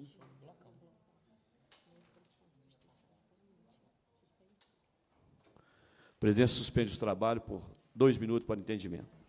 aqui. suspende o trabalho por dois minutos para entendimento.